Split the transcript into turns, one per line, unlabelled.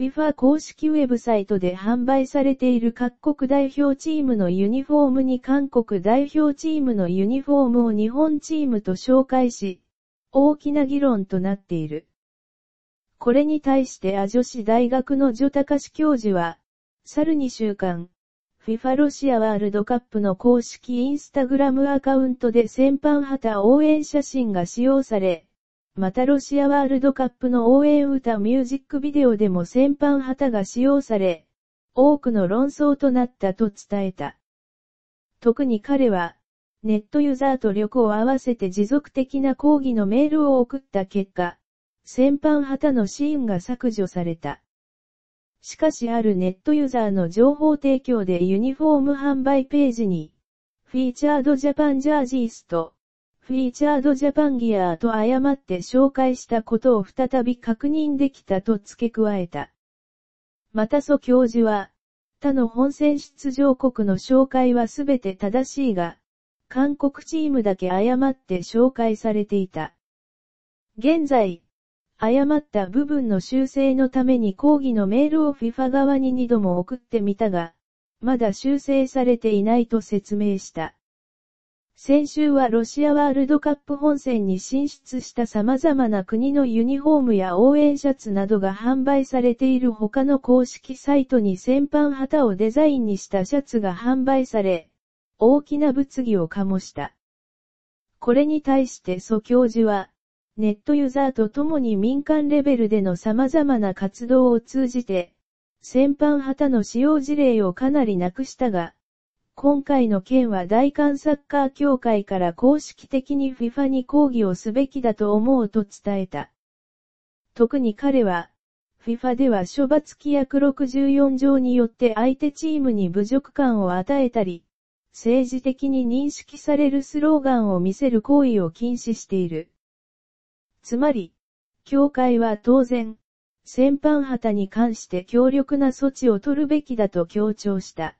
FIFA 公式ウェブサイトで販売されている各国代表チームのユニフォームに韓国代表チームのユニフォームを日本チームと紹介し、大きな議論となっている。これに対してア女子大学のジョ高シ教授は、去る2週間、FIFA ロシアワールドカップの公式インスタグラムアカウントで戦犯旗応援写真が使用され、またロシアワールドカップの応援歌ミュージックビデオでも戦犯旗が使用され、多くの論争となったと伝えた。特に彼は、ネットユーザーと旅行を合わせて持続的な抗議のメールを送った結果、戦犯旗のシーンが削除された。しかしあるネットユーザーの情報提供でユニフォーム販売ページに、フィーチャードジャパンジャージースト、フィーチャードジャパンギアーと誤って紹介したことを再び確認できたと付け加えた。また祖教授は、他の本戦出場国の紹介は全て正しいが、韓国チームだけ誤って紹介されていた。現在、誤った部分の修正のために抗議のメールを FIFA 側に2度も送ってみたが、まだ修正されていないと説明した。先週はロシアワールドカップ本戦に進出した様々な国のユニフォームや応援シャツなどが販売されている他の公式サイトに戦犯旗をデザインにしたシャツが販売され、大きな物議を醸した。これに対して蘇教授は、ネットユーザーと共に民間レベルでの様々な活動を通じて、戦犯旗の使用事例をかなりなくしたが、今回の件は大韓サッカー協会から公式的に FIFA に抗議をすべきだと思うと伝えた。特に彼は、FIFA では処罰規約64条によって相手チームに侮辱感を与えたり、政治的に認識されるスローガンを見せる行為を禁止している。つまり、協会は当然、戦犯旗に関して強力な措置を取るべきだと強調した。